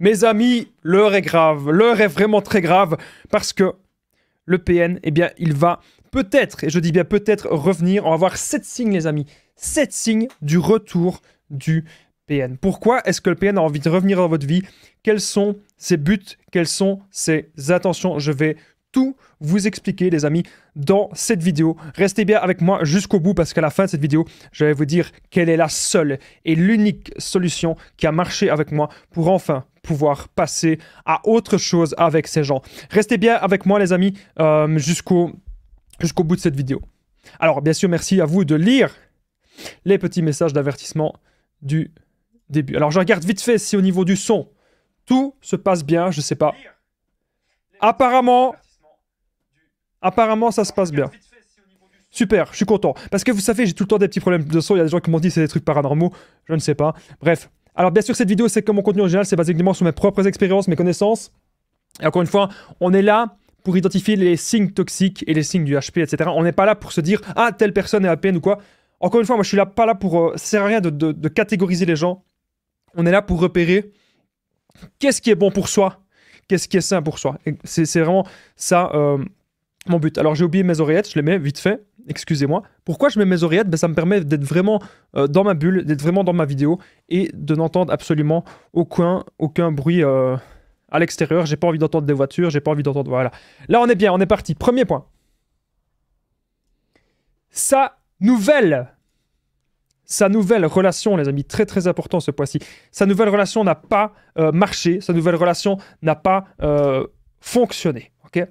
Mes amis, l'heure est grave. L'heure est vraiment très grave parce que le PN, eh bien, il va peut-être, et je dis bien peut-être, revenir. On va voir sept signes, les amis. sept signes du retour du PN. Pourquoi est-ce que le PN a envie de revenir dans votre vie Quels sont ses buts Quelles sont ses intentions Je vais tout vous expliquer, les amis, dans cette vidéo. Restez bien avec moi jusqu'au bout parce qu'à la fin de cette vidéo, je vais vous dire quelle est la seule et l'unique solution qui a marché avec moi pour enfin pouvoir passer à autre chose avec ces gens. Restez bien avec moi les amis euh, jusqu'au jusqu'au bout de cette vidéo. Alors bien sûr, merci à vous de lire les petits messages d'avertissement du début. Alors je regarde vite fait si au niveau du son, tout se passe bien, je sais pas. Apparemment, apparemment ça se passe bien. Super, je suis content. Parce que vous savez, j'ai tout le temps des petits problèmes de son, il y a des gens qui m'ont dit c'est des trucs paranormaux, je ne sais pas. Bref, alors bien sûr, cette vidéo, c'est comme mon contenu en général, c'est basé uniquement sur mes propres expériences, mes connaissances. Et encore une fois, on est là pour identifier les signes toxiques et les signes du HP, etc. On n'est pas là pour se dire, ah, telle personne est à peine ou quoi. Encore une fois, moi, je suis là, pas là pour... c'est euh, à rien de, catégoriser les gens. On est là pour repérer qu'est-ce qui est bon pour soi, qu'est-ce qui est sain pour soi. C'est vraiment ça euh, mon but. Alors j'ai oublié mes oreillettes, je les mets vite fait excusez-moi. Pourquoi je mets mes oreillettes ben, Ça me permet d'être vraiment euh, dans ma bulle, d'être vraiment dans ma vidéo et de n'entendre absolument aucun, aucun bruit euh, à l'extérieur. J'ai pas envie d'entendre des voitures, j'ai pas envie d'entendre. Voilà. Là, on est bien, on est parti. Premier point. Sa nouvelle. Sa nouvelle relation, les amis, très très important ce point-ci. Sa nouvelle relation n'a pas euh, marché, sa nouvelle relation n'a pas fonctionné. ok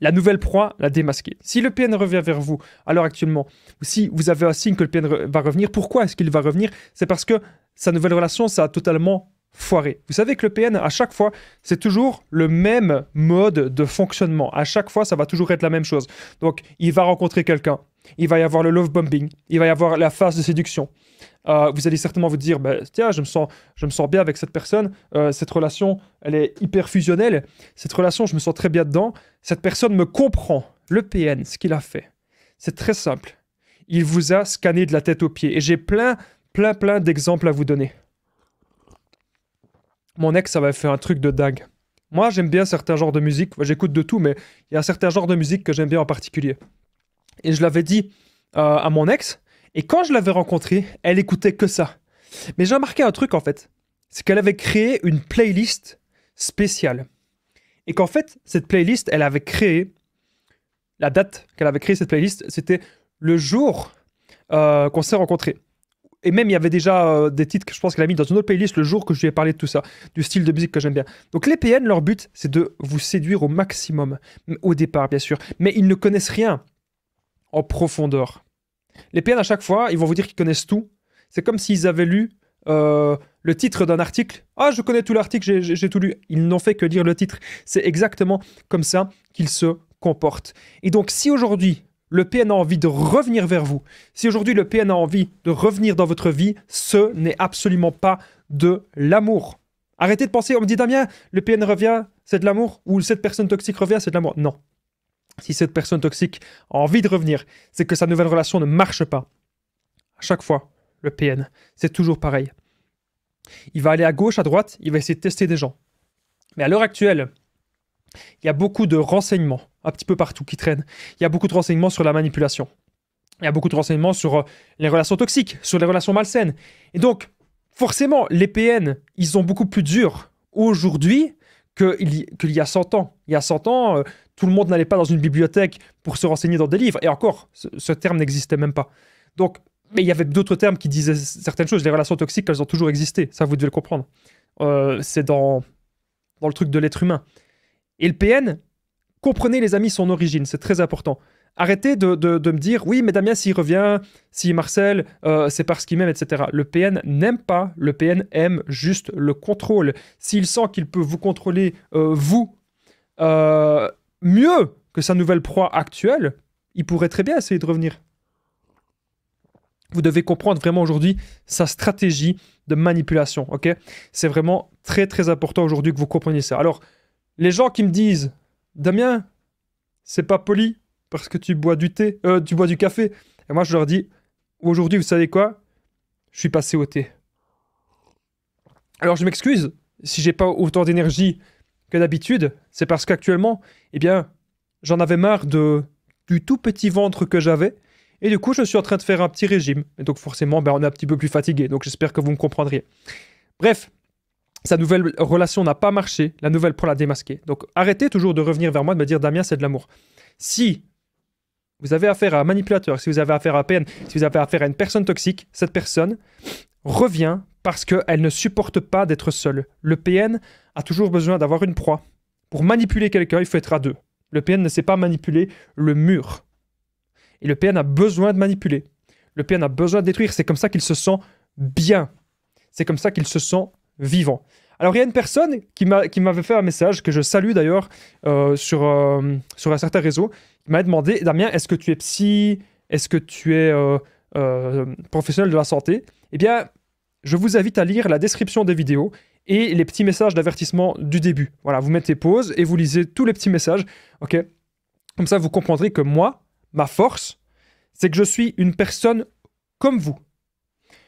la nouvelle proie la démasqué. Si le PN revient vers vous, alors actuellement, si vous avez un signe que le PN va revenir, pourquoi est-ce qu'il va revenir C'est parce que sa nouvelle relation, ça a totalement vous savez que le PN, à chaque fois, c'est toujours le même mode de fonctionnement. À chaque fois, ça va toujours être la même chose. Donc, il va rencontrer quelqu'un, il va y avoir le love bombing, il va y avoir la phase de séduction. Euh, vous allez certainement vous dire, ben, tiens, je me, sens, je me sens bien avec cette personne, euh, cette relation, elle est hyper fusionnelle, cette relation, je me sens très bien dedans, cette personne me comprend. Le PN, ce qu'il a fait, c'est très simple. Il vous a scanné de la tête aux pieds. Et j'ai plein, plein, plein d'exemples à vous donner mon ex avait fait un truc de dingue. Moi, j'aime bien certains genres de musique. J'écoute de tout, mais il y a un certain genre de musique que j'aime bien en particulier. Et je l'avais dit euh, à mon ex. Et quand je l'avais rencontrée, elle écoutait que ça. Mais j'ai remarqué un truc en fait. C'est qu'elle avait créé une playlist spéciale. Et qu'en fait, cette playlist, elle avait créé. La date qu'elle avait créé cette playlist, c'était le jour euh, qu'on s'est rencontrés et même il y avait déjà euh, des titres que je pense qu'il a mis dans une autre playlist le jour que je lui ai parlé de tout ça, du style de musique que j'aime bien. Donc les PN, leur but, c'est de vous séduire au maximum, au départ bien sûr, mais ils ne connaissent rien en profondeur. Les PN à chaque fois, ils vont vous dire qu'ils connaissent tout. C'est comme s'ils avaient lu euh, le titre d'un article. Ah, je connais tout l'article, j'ai tout lu. Ils n'ont fait que lire le titre. C'est exactement comme ça qu'ils se comportent. Et donc si aujourd'hui le PN a envie de revenir vers vous. Si aujourd'hui le PN a envie de revenir dans votre vie, ce n'est absolument pas de l'amour. Arrêtez de penser, on me dit Damien, le PN revient, c'est de l'amour, ou cette personne toxique revient, c'est de l'amour. Non. Si cette personne toxique a envie de revenir, c'est que sa nouvelle relation ne marche pas. À chaque fois, le PN, c'est toujours pareil. Il va aller à gauche, à droite, il va essayer de tester des gens. Mais à l'heure actuelle, il y a beaucoup de renseignements un petit peu partout qui traîne Il y a beaucoup de renseignements sur la manipulation. Il y a beaucoup de renseignements sur euh, les relations toxiques, sur les relations malsaines. Et donc, forcément, les PN, ils ont beaucoup plus dur aujourd'hui qu'il il y a 100 ans. Il y a 100 ans, euh, tout le monde n'allait pas dans une bibliothèque pour se renseigner dans des livres. Et encore, ce, terme n'existait même pas. Donc, mais il y avait d'autres termes qui disaient certaines choses. Les relations toxiques, elles ont toujours existé. Ça, vous devez le comprendre. Euh, c'est dans, dans le truc de l'être humain. Et le PN, Comprenez, les amis, son origine, c'est très important. Arrêtez de, me dire, oui, mais Damien, s'il revient, si Marcel, euh, c'est parce qu'il m'aime, etc. Le PN n'aime pas, le PN aime juste le contrôle. S'il sent qu'il peut vous contrôler, euh, vous, euh, mieux que sa nouvelle proie actuelle, il pourrait très bien essayer de revenir. Vous devez comprendre vraiment aujourd'hui sa stratégie de manipulation, ok C'est vraiment très, très important aujourd'hui que vous compreniez ça. Alors, les gens qui me disent Damien, c'est pas poli parce que tu bois du thé, euh, tu bois du café. Et moi, je leur dis, aujourd'hui, vous savez quoi Je suis passé au thé. Alors, je m'excuse si j'ai pas autant d'énergie que d'habitude. C'est parce qu'actuellement, eh bien, j'en avais marre de du tout petit ventre que j'avais. Et du coup, je suis en train de faire un petit régime. Et donc, forcément, ben, on est un petit peu plus fatigué. Donc, j'espère que vous me comprendrez. Bref, sa nouvelle relation n'a pas marché, la nouvelle pour la démasqué. Donc arrêtez toujours de revenir vers moi de me dire Damien, c'est de l'amour. Si vous avez affaire à un manipulateur, si vous avez affaire à PN, si vous avez affaire à une personne toxique, cette personne revient parce qu'elle ne supporte pas d'être seule. Le PN a toujours besoin d'avoir une proie. Pour manipuler quelqu'un, il faut être à deux. Le PN ne sait pas manipuler le mur. Et le PN a besoin de manipuler. Le PN a besoin de détruire. C'est comme ça qu'il se sent bien. C'est comme ça qu'il se sent vivant. Alors il y a une personne qui m'avait fait un message, que je salue d'ailleurs euh, sur, euh, sur un certain réseau, qui m'a demandé, Damien, est-ce que tu es psy Est-ce que tu es euh, professionnel de la santé Eh bien, je vous invite à lire la description des vidéos et les petits messages d'avertissement du début. Voilà, vous mettez pause et vous lisez tous les petits messages. Ok Comme ça, vous comprendrez que moi, ma force, c'est que je suis une personne comme vous.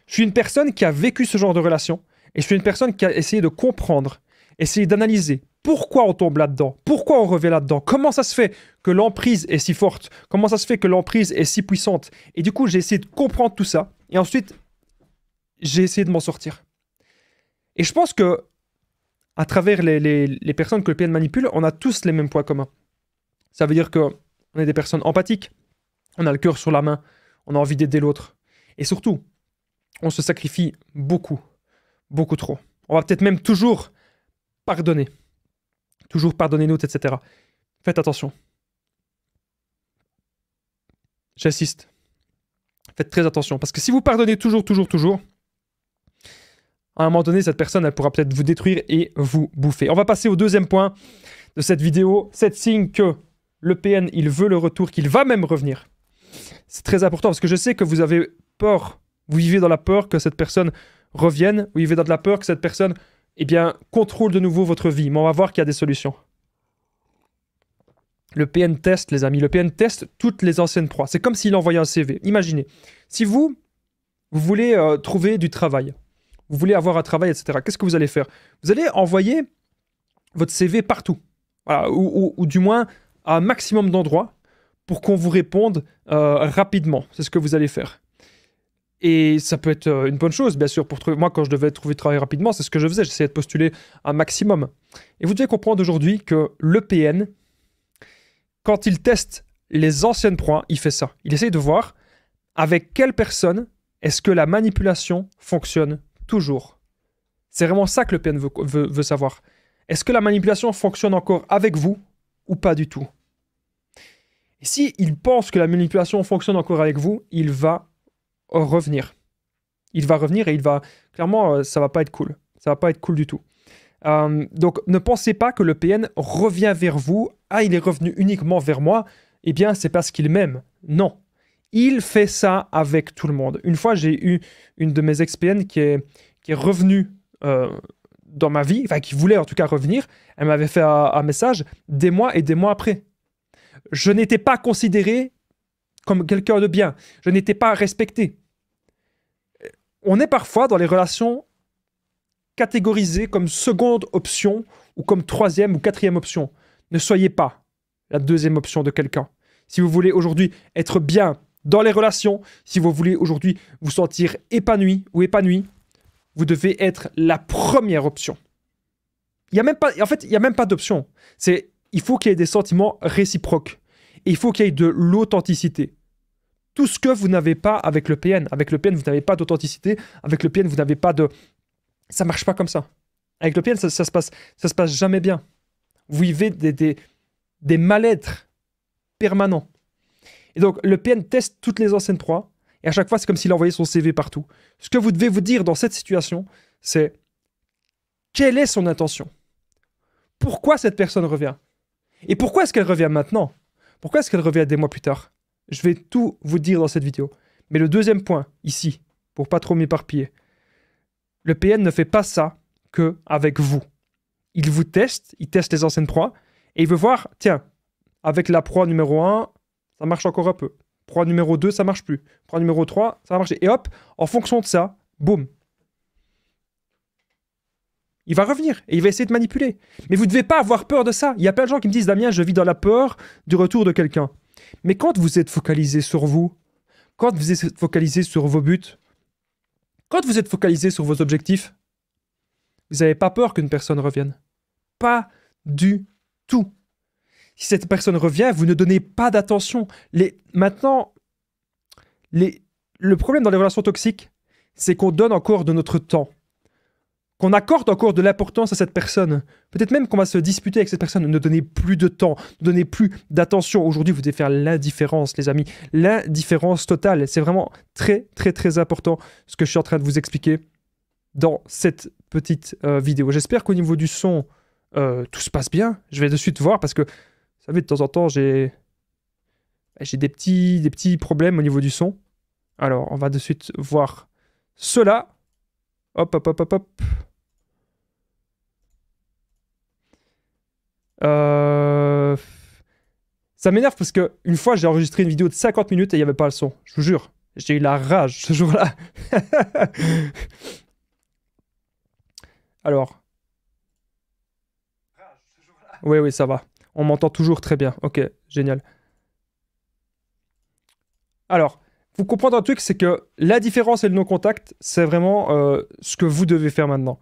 Je suis une personne qui a vécu ce genre de relation et je suis une personne qui a essayé de comprendre, essayé d'analyser pourquoi on tombe là-dedans, pourquoi on revient là-dedans, comment ça se fait que l'emprise est si forte, comment ça se fait que l'emprise est si puissante. Et du coup, j'ai essayé de comprendre tout ça. Et ensuite, j'ai essayé de m'en sortir. Et je pense que, à travers les, personnes que le PN manipule, on a tous les mêmes points communs. Ça veut dire que on est des personnes empathiques, on a le cœur sur la main, on a envie d'aider l'autre. Et surtout, on se sacrifie beaucoup beaucoup trop. On va peut-être même toujours pardonner. Toujours pardonner nous etc. Faites attention. J'insiste. Faites très attention. Parce que si vous pardonnez toujours, toujours, toujours, à un moment donné, cette personne, elle pourra peut-être vous détruire et vous bouffer. On va passer au deuxième point de cette vidéo. cette signe que le PN, il veut le retour, qu'il va même revenir. C'est très important parce que je sais que vous avez peur, vous vivez dans la peur que cette personne reviennent, où il dans de la peur que cette personne, eh bien, contrôle de nouveau votre vie. Mais on va voir qu'il y a des solutions. Le PN test, les amis, le PN test toutes les anciennes proies. C'est comme s'il envoyait un CV. Imaginez, si vous, vous voulez euh, trouver du travail, vous voulez avoir un travail, etc., qu'est-ce que vous allez faire Vous allez envoyer votre CV partout, ou, du moins à un maximum d'endroits pour qu'on vous réponde euh, rapidement. C'est ce que vous allez faire. Et ça peut être euh, une bonne chose, bien sûr, pour Moi, quand je devais trouver du travail rapidement, c'est ce que je faisais. J'essayais de postuler un maximum. Et vous devez comprendre aujourd'hui que l'EPN, quand il teste les anciennes proies, il fait ça. Il essaye de voir avec quelle personne est-ce que la manipulation fonctionne toujours. C'est vraiment ça que l'EPN veut, veut savoir. Est-ce que la manipulation fonctionne encore avec vous ou pas du tout Et si il pense que la manipulation fonctionne encore avec vous, il va revenir. Il va revenir et il va. Clairement, euh, ça va pas être cool. Ça va pas être cool du tout. Euh, donc, ne pensez pas que le PN revient vers vous. Ah, il est revenu uniquement vers moi. Eh bien, c'est parce qu'il m'aime. Non. Il fait ça avec tout le monde. Une fois, j'ai eu une de mes ex-PN qui est, qui est revenue euh, dans ma vie, enfin, qui voulait en tout cas revenir. Elle m'avait fait un message des mois et des mois après. Je n'étais pas considéré comme quelqu'un de bien. Je n'étais pas respecté on est parfois dans les relations catégorisées comme seconde option ou comme troisième ou quatrième option. Ne soyez pas la deuxième option de quelqu'un. Si vous voulez aujourd'hui être bien dans les relations, si vous voulez aujourd'hui vous sentir épanoui ou épanoui, vous devez être la première option. Il y a même pas, en fait, il n'y a même pas d'option. C'est, il faut qu'il y ait des sentiments réciproques. Et il faut qu'il y ait de l'authenticité tout ce que vous n'avez pas avec le PN. Avec le PN, vous n'avez pas d'authenticité. Avec le PN, vous n'avez pas de... Ça marche pas comme ça. Avec le PN, ça, ne se, passe, ça se passe jamais bien. Vous vivez des, des, mal-êtres permanents. Et donc, le PN teste toutes les anciennes proies. Et à chaque fois, c'est comme s'il envoyait son CV partout. Ce que vous devez vous dire dans cette situation, c'est quelle est son intention Pourquoi cette personne revient Et pourquoi est-ce qu'elle revient maintenant Pourquoi est-ce qu'elle revient des mois plus tard je vais tout vous dire dans cette vidéo. Mais le deuxième point, ici, pour pas trop m'éparpiller, le PN ne fait pas ça que avec vous. Il vous teste, il teste les anciennes proies, et il veut voir, tiens, avec la proie numéro 1, ça marche encore un peu. Proie numéro 2, ça marche plus. Proie numéro 3, ça va marcher. Et hop, en fonction de ça, boum. Il va revenir et il va essayer de manipuler. Mais vous ne devez pas avoir peur de ça. Il y a plein de gens qui me disent, Damien, je vis dans la peur du retour de quelqu'un. Mais quand vous êtes focalisé sur vous, quand vous êtes focalisé sur vos buts, quand vous êtes focalisé sur vos objectifs, vous n'avez pas peur qu'une personne revienne. Pas du tout. Si cette personne revient, vous ne donnez pas d'attention. Les... Maintenant, les... le problème dans les relations toxiques, c'est qu'on donne encore de notre temps qu'on accorde encore de l'importance à cette personne. Peut-être même qu'on va se disputer avec cette personne. Ne donner plus de temps, ne donner plus d'attention. Aujourd'hui, vous devez faire l'indifférence, les amis. L'indifférence totale. C'est vraiment très, très, très important ce que je suis en train de vous expliquer dans cette petite euh, vidéo. J'espère qu'au niveau du son, euh, tout se passe bien. Je vais de suite voir parce que, vous savez, de temps en temps, j'ai j'ai des petits, des petits problèmes au niveau du son. Alors, on va de suite voir cela. Hop, hop, hop, hop, hop. Euh, ça m'énerve parce que une fois j'ai enregistré une vidéo de 50 minutes et il n'y avait pas le son. Je vous jure, j'ai eu la rage ce jour-là. Alors. Oui, oui, ça va. On m'entend toujours très bien. Ok, génial. Alors, vous comprenez un truc, c'est que la différence et le non-contact, c'est vraiment euh, ce que vous devez faire maintenant.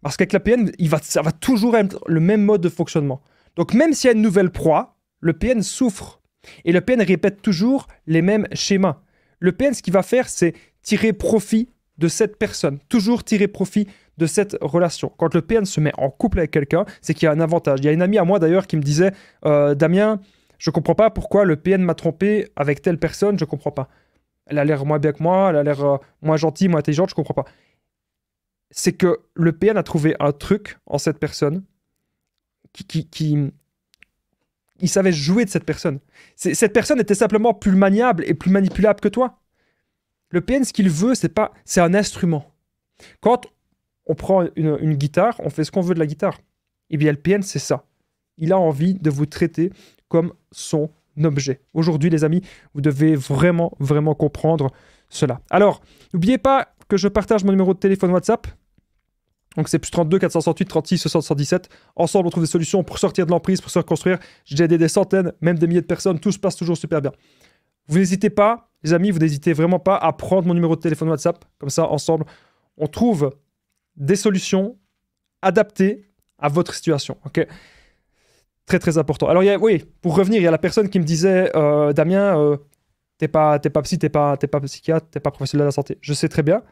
Parce qu'avec l'APN, va, ça va toujours être le même mode de fonctionnement. Donc même s'il y a une nouvelle proie, le PN souffre. Et le PN répète toujours les mêmes schémas. Le PN, ce qu'il va faire, c'est tirer profit de cette personne. Toujours tirer profit de cette relation. Quand le PN se met en couple avec quelqu'un, c'est qu'il y a un avantage. Il y a une amie à moi d'ailleurs qui me disait euh, Damien, je comprends pas pourquoi le PN m'a trompé avec telle personne, je ne comprends pas. Elle a l'air moins bien que moi, elle a l'air euh, moins gentille, moins intelligente, je comprends pas. C'est que le PN a trouvé un truc en cette personne qui, il savait jouer de cette personne. Cette personne était simplement plus maniable et plus manipulable que toi. Le PN, ce qu'il veut, c'est pas, c'est un instrument. Quand on prend une, une guitare, on fait ce qu'on veut de la guitare. Eh bien, le PN, c'est ça. Il a envie de vous traiter comme son objet. Aujourd'hui, les amis, vous devez vraiment, vraiment comprendre cela. Alors, n'oubliez pas que je partage mon numéro de téléphone WhatsApp donc c'est plus 32, 468, 36, 77. Ensemble, on trouve des solutions pour sortir de l'emprise, pour se reconstruire. J'ai aidé des centaines, même des milliers de personnes. Tout se passe toujours super bien. Vous n'hésitez pas, les amis, vous n'hésitez vraiment pas à prendre mon numéro de téléphone WhatsApp. Comme ça, ensemble, on trouve des solutions adaptées à votre situation. ok très, très important. Alors, il oui, pour revenir, il y a la personne qui me disait euh, Damien, tu euh, t'es pas, es pas psy, t'es pas, pas psychiatre, t'es pas professionnel de la santé. Je sais très bien.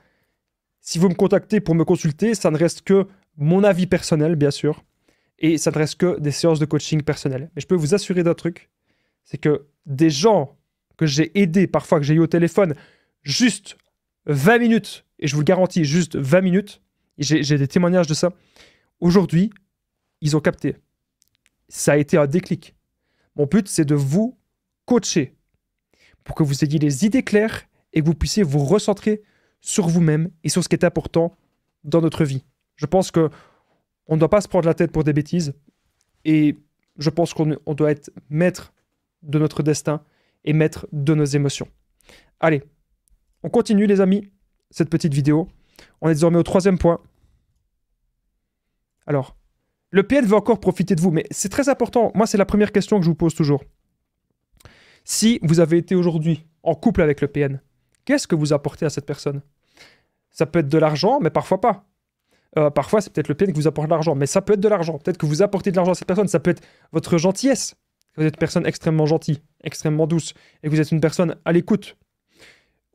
Si vous me contactez pour me consulter, ça ne reste que mon avis personnel, bien sûr, et ça ne reste que des séances de coaching personnel. Mais je peux vous assurer d'un truc, c'est que des gens que j'ai aidés, parfois que j'ai eu au téléphone, juste 20 minutes, et je vous le garantis, juste 20 minutes, j'ai des témoignages de ça, aujourd'hui, ils ont capté. Ça a été un déclic. Mon but, c'est de vous coacher pour que vous ayez les idées claires et que vous puissiez vous recentrer sur vous-même et sur ce qui est important dans notre vie. Je pense que on ne doit pas se prendre la tête pour des bêtises et je pense qu'on doit être maître de notre destin et maître de nos émotions. Allez, on continue les amis cette petite vidéo. On est désormais au troisième point. Alors, le PN veut encore profiter de vous, mais c'est très important. Moi, c'est la première question que je vous pose toujours. Si vous avez été aujourd'hui en couple avec le PN, Qu'est-ce que vous apportez à cette personne Ça peut être de l'argent, mais parfois pas. Euh, parfois, c'est peut-être le PN qui vous apporte de l'argent, mais ça peut être de l'argent. Peut-être que vous apportez de l'argent à cette personne. Ça peut être votre gentillesse. Vous êtes une personne extrêmement gentille, extrêmement douce, et vous êtes une personne à l'écoute.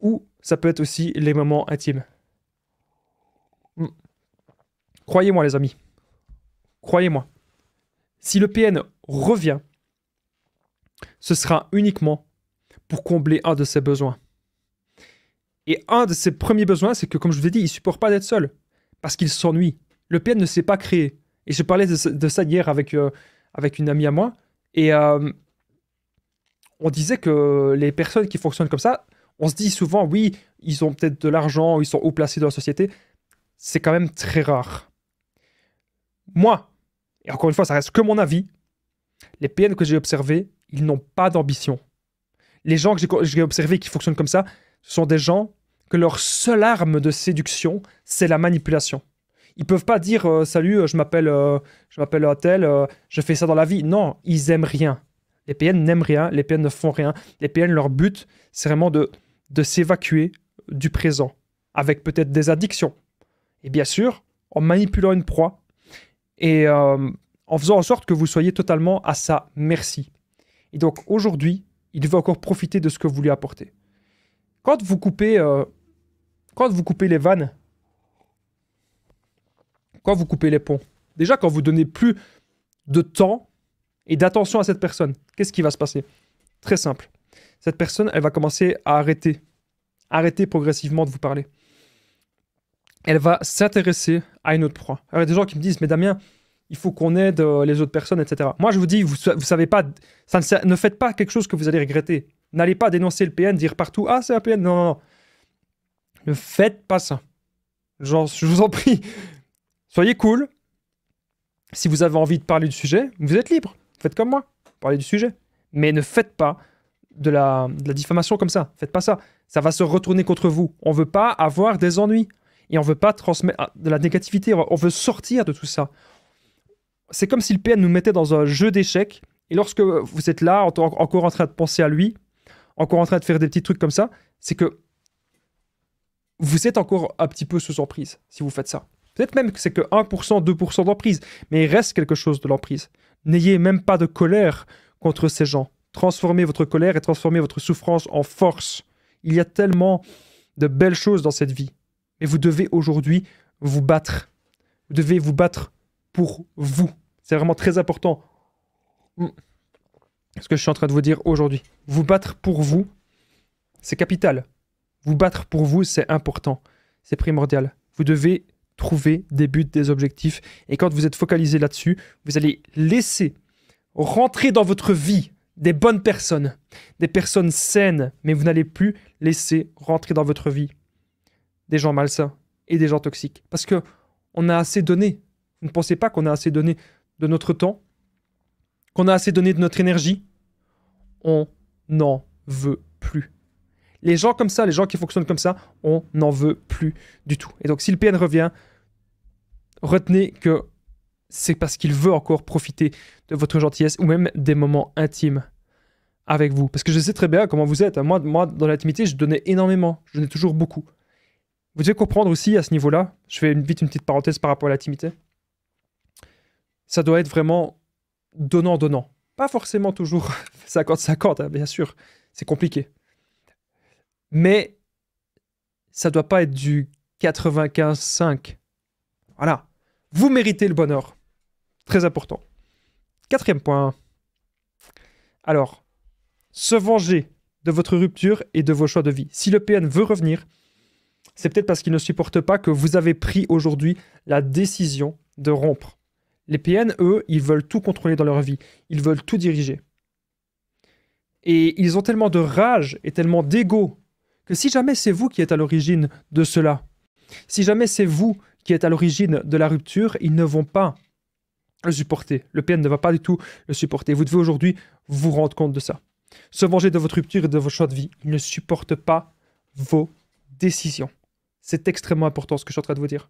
Ou ça peut être aussi les moments intimes. Hmm. Croyez-moi, les amis. Croyez-moi. Si le PN revient, ce sera uniquement pour combler un de ses besoins. Et un de ses premiers besoins, c'est que, comme je vous ai dit, il supporte pas d'être seul, parce qu'il s'ennuie. Le PN ne s'est pas créé. Et je parlais de, ça hier avec, euh, avec une amie à moi, et euh, on disait que les personnes qui fonctionnent comme ça, on se dit souvent, oui, ils ont peut-être de l'argent, ils sont haut placés dans la société. C'est quand même très rare. Moi, et encore une fois, ça reste que mon avis, les PN que j'ai observés, ils n'ont pas d'ambition. Les gens que j'ai observés qui fonctionnent comme ça, ce sont des gens que leur seule arme de séduction, c'est la manipulation. Ils peuvent pas dire euh, salut, euh, je m'appelle, euh, je m'appelle Hotel, je fais ça dans la vie. Non, ils aiment rien. Les PN n'aiment rien, les PN ne font rien. Les PN, leur but, c'est vraiment de, de s'évacuer du présent, avec peut-être des addictions. Et bien sûr, en manipulant une proie et en faisant en sorte que vous soyez totalement à sa merci. Et donc aujourd'hui, il veut encore profiter de ce que vous lui apportez. Quand vous coupez quand vous coupez les vannes, quand vous coupez les ponts, déjà quand vous donnez plus de temps et d'attention à cette personne, qu'est-ce qui va se passer Très simple. Cette personne, elle va commencer à arrêter, arrêter progressivement de vous parler. Elle va s'intéresser à une autre proie. Alors, il y a des gens qui me disent, mais Damien, il faut qu'on aide euh, les autres personnes, etc. Moi, je vous dis, vous, savez pas, ça ne, ne faites pas quelque chose que vous allez regretter. N'allez pas dénoncer le PN, dire partout, ah, c'est un PN. Non, non, non. Ne faites pas ça. je vous en prie, soyez cool. Si vous avez envie de parler du sujet, vous êtes libre. Faites comme moi, parlez du sujet. Mais ne faites pas de la, diffamation comme ça. Faites pas ça. Ça va se retourner contre vous. On veut pas avoir des ennuis. Et on veut pas transmettre ah, de la négativité. On veut sortir de tout ça. C'est comme si le PN nous mettait dans un jeu d'échecs. Et lorsque vous êtes là, encore en train de penser à lui, encore en train de faire des petits trucs comme ça, c'est que vous êtes encore un petit peu sous emprise si vous faites ça. Peut-être même que c'est que 1%, 2% d'emprise, mais il reste quelque chose de l'emprise. N'ayez même pas de colère contre ces gens. Transformez votre colère et transformez votre souffrance en force. Il y a tellement de belles choses dans cette vie. Et vous devez aujourd'hui vous battre. Vous devez vous battre pour vous. C'est vraiment très important. Ce que je suis en train de vous dire aujourd'hui. Vous battre pour vous, c'est capital. Vous battre pour vous, c'est important. C'est primordial. Vous devez trouver des buts, des objectifs. Et quand vous êtes focalisé là-dessus, vous allez laisser rentrer dans votre vie des bonnes personnes, des personnes saines, mais vous n'allez plus laisser rentrer dans votre vie des gens malsains et des gens toxiques. Parce que on a assez donné. Vous ne pensez pas qu'on a assez donné de notre temps, qu'on a assez donné de notre énergie. On n'en veut plus. Les gens comme ça, les gens qui fonctionnent comme ça, on n'en veut plus du tout. Et donc si le PN revient, retenez que c'est parce qu'il veut encore profiter de votre gentillesse ou même des moments intimes avec vous. Parce que je sais très bien comment vous êtes. Moi, moi dans l'intimité, je donnais énormément. Je donnais toujours beaucoup. Vous devez comprendre aussi à ce niveau-là, je fais vite une petite parenthèse par rapport à l'intimité, ça doit être vraiment donnant-donnant. Pas forcément toujours 50-50, hein, bien sûr, c'est compliqué mais ça doit pas être du 95-5. Voilà. Vous méritez le bonheur. Très important. Quatrième point. Alors, se venger de votre rupture et de vos choix de vie. Si le PN veut revenir, c'est peut-être parce qu'il ne supporte pas que vous avez pris aujourd'hui la décision de rompre. Les PN, eux, ils veulent tout contrôler dans leur vie. Ils veulent tout diriger. Et ils ont tellement de rage et tellement d'ego que si jamais c'est vous qui êtes à l'origine de cela, si jamais c'est vous qui êtes à l'origine de la rupture, ils ne vont pas le supporter. Le PN ne va pas du tout le supporter. Vous devez aujourd'hui vous rendre compte de ça. Se venger de votre rupture et de vos choix de vie. Ils ne supportent pas vos décisions. C'est extrêmement important ce que je suis en train de vous dire.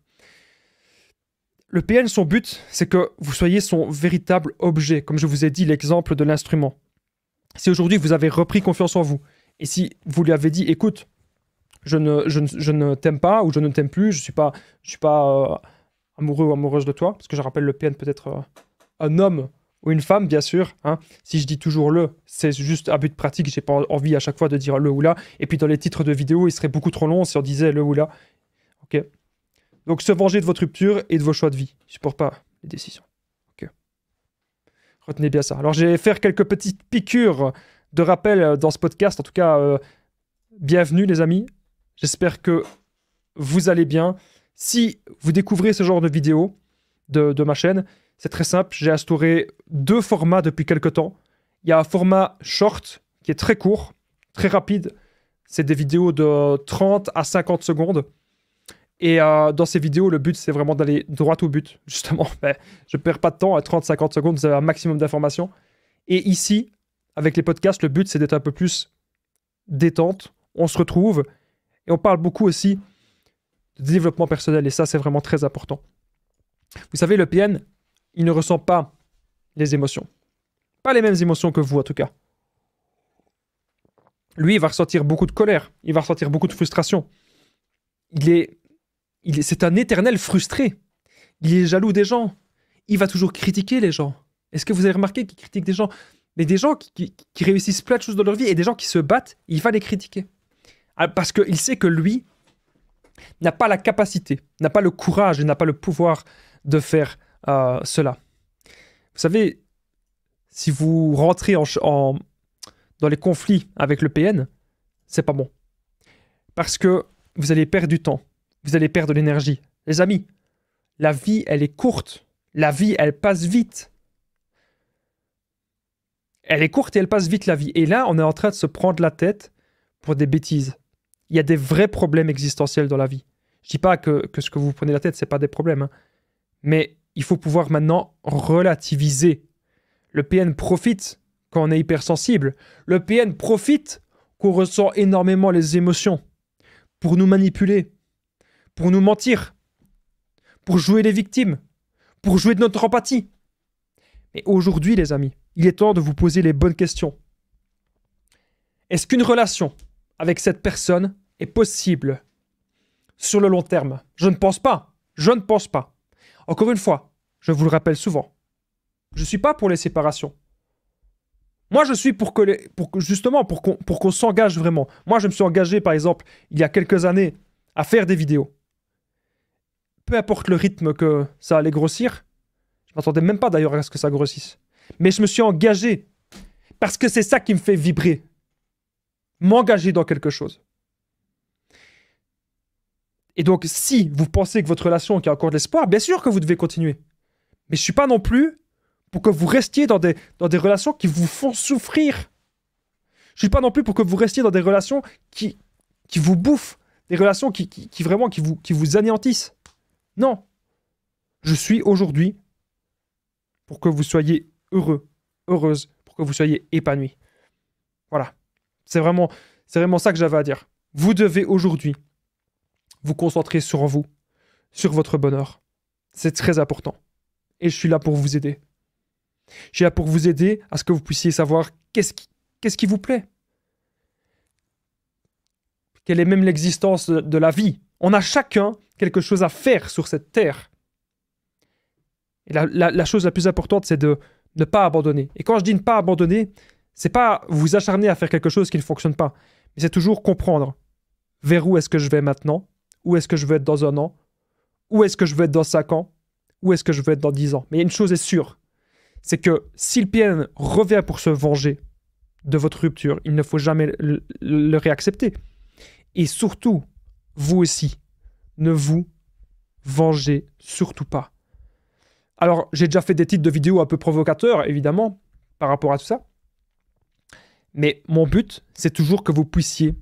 Le PN, son but, c'est que vous soyez son véritable objet, comme je vous ai dit l'exemple de l'instrument. Si aujourd'hui vous avez repris confiance en vous, et si vous lui avez dit, écoute, je ne, je ne, t'aime pas ou je ne t'aime plus, je ne suis pas, je suis pas euh, amoureux ou amoureuse de toi, parce que je rappelle, le PN peut être euh, un homme ou une femme, bien sûr. Hein. Si je dis toujours le, c'est juste à but pratique, j'ai pas envie à chaque fois de dire le ou la. Et puis dans les titres de vidéos, il serait beaucoup trop long si on disait le ou la. Ok. Donc se venger de votre rupture et de vos choix de vie. Je supporte pas les décisions. Retenez bien ça. Alors j'ai vais faire quelques petites piqûres de rappel euh, dans ce podcast. En tout cas, euh, bienvenue les amis. J'espère que vous allez bien. Si vous découvrez ce genre de vidéo de, ma chaîne, c'est très simple. J'ai instauré deux formats depuis quelques temps. Il y a un format short qui est très court, très rapide. C'est des vidéos de 30 à 50 secondes. Et euh, dans ces vidéos, le but, c'est vraiment d'aller droit au but, justement. Ben, je ne perds pas de temps, à 30-50 secondes, vous avez un maximum d'informations. Et ici, avec les podcasts, le but, c'est d'être un peu plus détente. On se retrouve et on parle beaucoup aussi de développement personnel. Et ça, c'est vraiment très important. Vous savez, le PN, il ne ressent pas les émotions. Pas les mêmes émotions que vous, en tout cas. Lui, il va ressentir beaucoup de colère. Il va ressentir beaucoup de frustration. Il est. Il c'est un éternel frustré. Il est jaloux des gens. Il va toujours critiquer les gens. Est-ce que vous avez remarqué qu'il critique des gens mais des gens qui, réussissent plein de choses dans leur vie et des gens qui se battent, il va les critiquer. Ah, parce qu'il sait que lui n'a pas la capacité, n'a pas le courage, n'a pas le pouvoir de faire euh, cela. Vous savez, si vous rentrez en, dans les conflits avec le PN, c'est pas bon. Parce que vous allez perdre du temps, vous allez perdre de l'énergie. Les amis, la vie, elle est courte, la vie, elle passe vite elle est courte et elle passe vite la vie. Et là, on est en train de se prendre la tête pour des bêtises. Il y a des vrais problèmes existentiels dans la vie. Je ne dis pas que, ce que vous prenez la tête, ce n'est pas des problèmes. Hein. Mais il faut pouvoir maintenant relativiser. Le PN profite quand on est hypersensible. Le PN profite qu'on ressent énormément les émotions pour nous manipuler, pour nous mentir, pour jouer les victimes, pour jouer de notre empathie. Mais aujourd'hui, les amis, il est temps de vous poser les bonnes questions. Est-ce qu'une relation avec cette personne est possible sur le long terme Je ne pense pas. Je ne pense pas. Encore une fois, je vous le rappelle souvent. Je ne suis pas pour les séparations. Moi, je suis pour que, les, justement, pour qu'on s'engage vraiment. Moi, je me suis engagé, par exemple, il y a quelques années, à faire des vidéos. Peu importe le rythme que ça allait grossir, je m'attendais même pas d'ailleurs à ce que ça grossisse mais je me suis engagé parce que c'est ça qui me fait vibrer. M'engager dans quelque chose. Et donc, si vous pensez que votre relation a encore de l'espoir, bien sûr que vous devez continuer. Mais je ne suis pas non plus pour que vous restiez dans des, dans des relations qui vous font souffrir. Je ne suis pas non plus pour que vous restiez dans des relations qui, qui vous bouffent, des relations qui, qui vraiment qui vous, qui vous anéantissent. Non. Je suis aujourd'hui pour que vous soyez heureux, heureuse, pour que vous soyez épanoui. Voilà. C'est vraiment, c'est vraiment ça que j'avais à dire. Vous devez aujourd'hui vous concentrer sur vous, sur votre bonheur. C'est très important. Et je suis là pour vous aider. Je suis là pour vous aider à ce que vous puissiez savoir qu'est-ce qui, qu'est-ce qui vous plaît. Quelle est même l'existence de, la vie. On a chacun quelque chose à faire sur cette terre. Et la chose la plus importante, c'est de ne pas abandonner. Et quand je dis ne pas abandonner, c'est pas vous acharner à faire quelque chose qui ne fonctionne pas, mais c'est toujours comprendre vers où est-ce que je vais maintenant, où est-ce que je veux être dans un an, où est-ce que je veux être dans cinq ans, où est-ce que je veux être dans dix ans. Mais une chose est sûre, c'est que si le PN revient pour se venger de votre rupture, il ne faut jamais le, le réaccepter. Et surtout, vous aussi, ne vous vengez surtout pas. Alors, j'ai déjà fait des titres de vidéos un peu provocateurs, évidemment, par rapport à tout ça. Mais mon but, c'est toujours que vous puissiez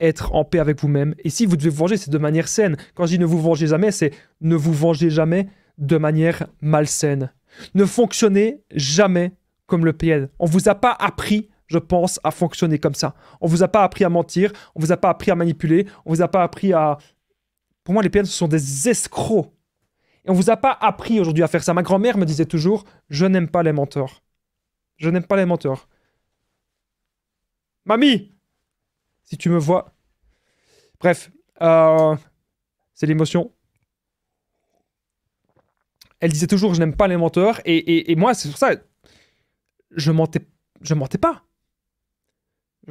être en paix avec vous-même. Et si vous devez vous venger, c'est de manière saine. Quand je dis ne vous vengez jamais, c'est ne vous vengez jamais de manière malsaine. Ne fonctionnez jamais comme le PN. On ne vous a pas appris, je pense, à fonctionner comme ça. On ne vous a pas appris à mentir, on ne vous a pas appris à manipuler, on ne vous a pas appris à... Pour moi, les PN, ce sont des escrocs. On on vous a pas appris aujourd'hui à faire ça. Ma grand-mère me disait toujours Je n'aime pas les menteurs. Je n'aime pas les menteurs. Mamie Si tu me vois. Bref, euh, c'est l'émotion. Elle disait toujours Je n'aime pas les menteurs. Et, moi, c'est pour ça. Je mentais, je mentais pas.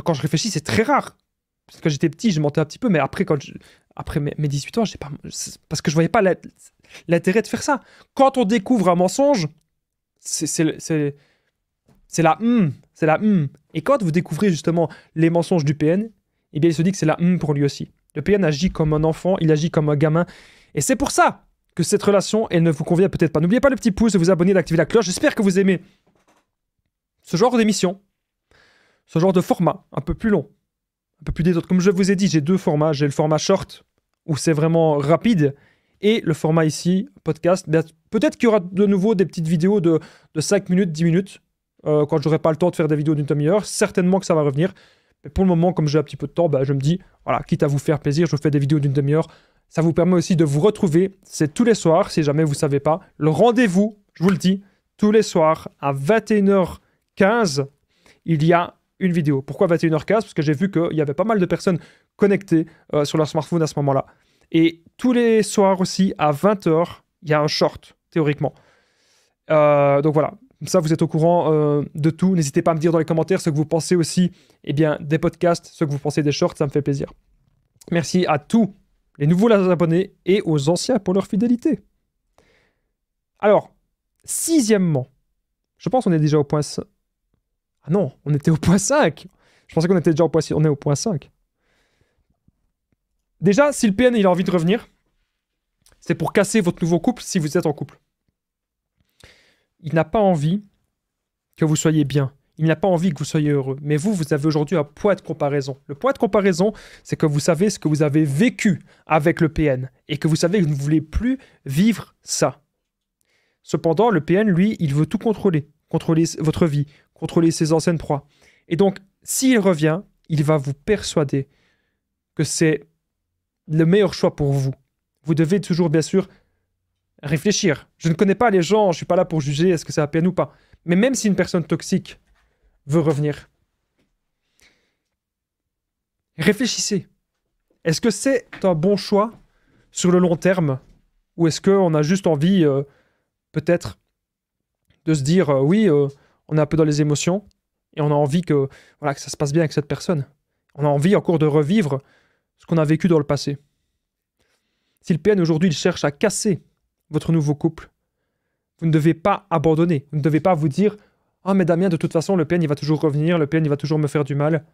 Quand je réfléchis, c'est très rare. Parce que quand j'étais petit, je mentais un petit peu, mais après, après mes, 18 ans, j'ai pas, parce que je voyais pas la, l'intérêt de faire ça Quand on découvre un mensonge, c'est la hum, c'est la hum. Et quand vous découvrez justement les mensonges du PN, eh bien il se dit que c'est la hum pour lui aussi. Le PN agit comme un enfant, il agit comme un gamin. Et c'est pour ça que cette relation, elle ne vous convient peut-être pas. N'oubliez pas le petit pouce, de vous abonner, d'activer la cloche. J'espère que vous aimez ce genre d'émission, ce genre de format un peu plus long, un peu plus autres. Comme je vous ai dit, j'ai deux formats. J'ai le format short, où c'est vraiment rapide, et le format ici, podcast. Peut-être qu'il y aura de nouveau des petites vidéos de, 5 minutes, 10 minutes, quand euh, quand j'aurai pas le temps de faire des vidéos d'une demi-heure. Certainement que ça va revenir. Mais pour le moment, comme j'ai un petit peu de temps, bah, je me dis, voilà, quitte à vous faire plaisir, je fais des vidéos d'une demi-heure. Ça vous permet aussi de vous retrouver. C'est tous les soirs, si jamais vous ne savez pas. Le rendez-vous, je vous le dis, tous les soirs à 21h15, il y a une vidéo. Pourquoi 21h15 Parce que j'ai vu qu'il y avait pas mal de personnes connectées euh, sur leur smartphone à ce moment-là. Et tous les soirs aussi, à 20h, il y a un short, théoriquement. Euh, donc voilà, ça vous êtes au courant euh, de tout. N'hésitez pas à me dire dans les commentaires ce que vous pensez aussi eh bien, des podcasts, ce que vous pensez des shorts, ça me fait plaisir. Merci à tous les nouveaux abonnés et aux anciens pour leur fidélité. Alors, sixièmement, je pense qu'on est déjà au point... Ah non, on était au point 5. Je pensais qu'on était déjà au point 6, on est au point 5. Déjà, si le PN il a envie de revenir, c'est pour casser votre nouveau couple si vous êtes en couple. Il n'a pas envie que vous soyez bien. Il n'a pas envie que vous soyez heureux. Mais vous, vous avez aujourd'hui un point de comparaison. Le point de comparaison, c'est que vous savez ce que vous avez vécu avec le PN et que vous savez que vous ne voulez plus vivre ça. Cependant, le PN, lui, il veut tout contrôler. Contrôler votre vie, contrôler ses anciennes proies. Et donc, s'il revient, il va vous persuader que c'est le meilleur choix pour vous. Vous devez toujours, bien sûr, réfléchir. Je ne connais pas les gens, je ne suis pas là pour juger est-ce que ça va peine ou pas. Mais même si une personne toxique veut revenir, réfléchissez. Est-ce que c'est un bon choix sur le long terme Ou est-ce qu'on a juste envie, euh, peut-être, de se dire, euh, oui, euh, on est un peu dans les émotions et on a envie que, voilà, que ça se passe bien avec cette personne. On a envie encore de revivre ce qu'on a vécu dans le passé. Si le PN aujourd'hui il cherche à casser votre nouveau couple, vous ne devez pas abandonner, vous ne devez pas vous dire Ah, mais Damien, de toute façon, le PN il va toujours revenir, le PN il va toujours me faire du mal,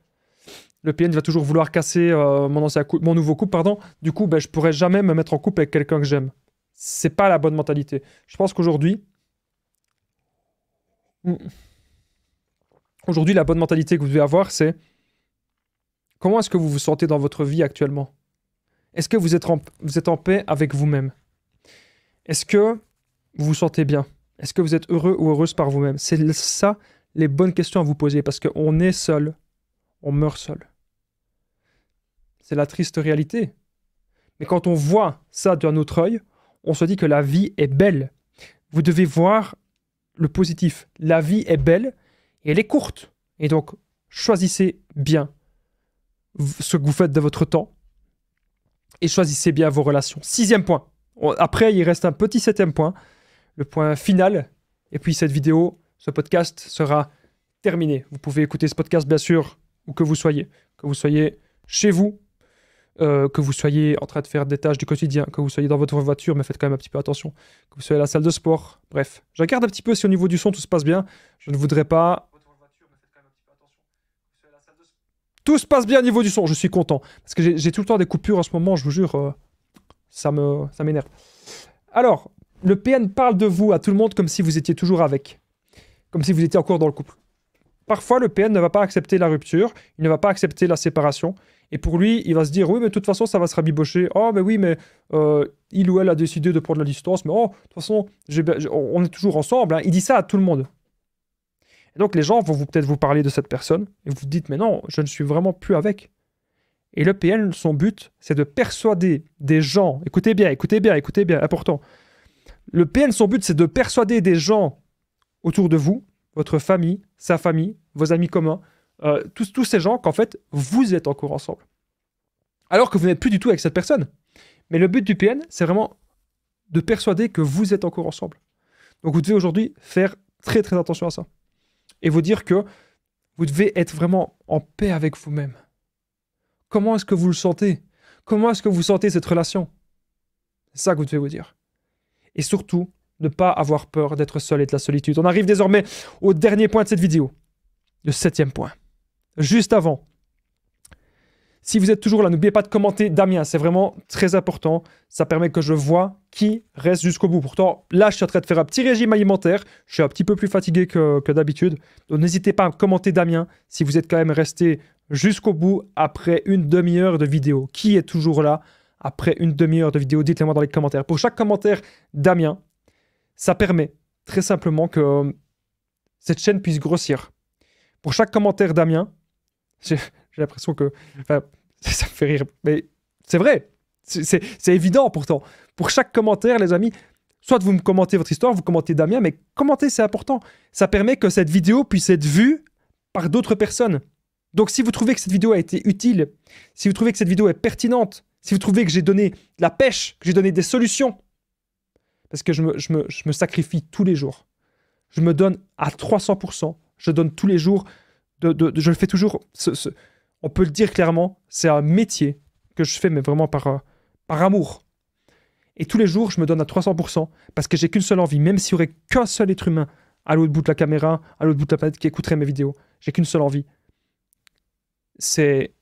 le PN il va toujours vouloir casser euh, mon, nouveau couple, pardon, du coup, ben, je pourrai jamais me mettre en couple avec quelqu'un que j'aime. C'est pas la bonne mentalité. Je pense qu'aujourd'hui, hmm, aujourd'hui, la bonne mentalité que vous devez avoir, c'est Comment est-ce que vous vous sentez dans votre vie actuellement Est-ce que vous êtes, en, vous êtes en paix avec vous-même Est-ce que vous vous sentez bien Est-ce que vous êtes heureux ou heureuse par vous-même C'est ça les bonnes questions à vous poser parce qu'on est seul, on meurt seul. C'est la triste réalité. Mais quand on voit ça d'un autre œil, on se dit que la vie est belle. Vous devez voir le positif. La vie est belle et elle est courte. Et donc, choisissez bien ce que vous faites de votre temps et choisissez bien vos relations. Sixième point. Après, il reste un petit septième point, le point final. Et puis cette vidéo, ce podcast sera terminé. Vous pouvez écouter ce podcast, bien sûr, où que vous soyez. Que vous soyez chez vous, euh, que vous soyez en train de faire des tâches du quotidien, que vous soyez dans votre voiture, mais faites quand même un petit peu attention, que vous soyez à la salle de sport, bref. Je regarde un petit peu si au niveau du son tout se passe bien. Je ne voudrais pas Tout se passe bien au niveau du son, je suis content. Parce que j'ai tout le temps des coupures en ce moment, je vous jure. Euh, ça me, ça m'énerve. Alors, le PN parle de vous à tout le monde comme si vous étiez toujours avec. Comme si vous étiez encore dans le couple. Parfois, le PN ne va pas accepter la rupture, il ne va pas accepter la séparation. Et pour lui, il va se dire, oui, mais de toute façon, ça va se rabibocher. Oh, mais oui, mais euh, il ou elle a décidé de prendre la distance. Mais oh, de toute façon, on est toujours ensemble. Hein. Il dit ça à tout le monde donc les gens vont vous, peut-être vous parler de cette personne et vous dites mais non, je ne suis vraiment plus avec. Et le PN, son but, c'est de persuader des gens, écoutez bien, écoutez bien, écoutez bien, important. Le PN, son but, c'est de persuader des gens autour de vous, votre famille, sa famille, vos amis communs, euh, tous, tous ces gens qu'en fait, vous êtes encore ensemble. Alors que vous n'êtes plus du tout avec cette personne. Mais le but du PN, c'est vraiment de persuader que vous êtes encore ensemble. Donc vous devez aujourd'hui faire très très attention à ça et vous dire que vous devez être vraiment en paix avec vous-même. Comment est-ce que vous le sentez Comment est-ce que vous sentez cette relation C'est ça que vous devez vous dire. Et surtout, ne pas avoir peur d'être seul et de la solitude. On arrive désormais au dernier point de cette vidéo, le septième point. Juste avant, si vous êtes toujours là, n'oubliez pas de commenter Damien, c'est vraiment très important. Ça permet que je vois qui reste jusqu'au bout. Pourtant, là, je suis en train de faire un petit régime alimentaire. Je suis un petit peu plus fatigué que, d'habitude. Donc n'hésitez pas à commenter Damien si vous êtes quand même resté jusqu'au bout après une demi-heure de vidéo. Qui est toujours là après une demi-heure de vidéo Dites-le moi dans les commentaires. Pour chaque commentaire, Damien, ça permet très simplement que euh, cette chaîne puisse grossir. Pour chaque commentaire, Damien, j'ai l'impression que. ça me fait rire. Mais c'est vrai. C'est évident pourtant. Pour chaque commentaire, les amis, soit vous me commentez votre histoire, vous commentez Damien, mais commenter, c'est important. Ça permet que cette vidéo puisse être vue par d'autres personnes. Donc si vous trouvez que cette vidéo a été utile, si vous trouvez que cette vidéo est pertinente, si vous trouvez que j'ai donné de la pêche, que j'ai donné des solutions, parce que je me, sacrifie tous les jours, je me donne à 300%, je donne tous les jours, je le fais toujours, on peut le dire clairement, c'est un métier que je fais, mais vraiment par, euh, par amour. Et tous les jours, je me donne à 300% parce que j'ai qu'une seule envie, même s'il n'y aurait qu'un seul être humain à l'autre bout de la caméra, à l'autre bout de la planète qui écouterait mes vidéos. J'ai qu'une seule envie. C'est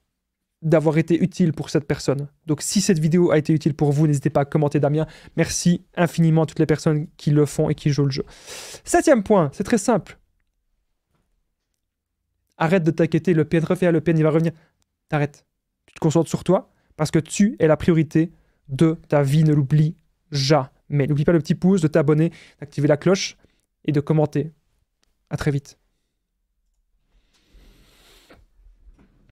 d'avoir été utile pour cette personne. Donc si cette vidéo a été utile pour vous, n'hésitez pas à commenter Damien. Merci infiniment à toutes les personnes qui le font et qui jouent le jeu. Septième point, c'est très simple. Arrête de t'inquiéter, Le PN refait Le PN, il va revenir. T'arrêtes. Tu te concentres sur toi parce que tu es la priorité de ta vie. Ne l'oublie jamais. N'oublie pas le petit pouce, de t'abonner, d'activer la cloche et de commenter. À très vite.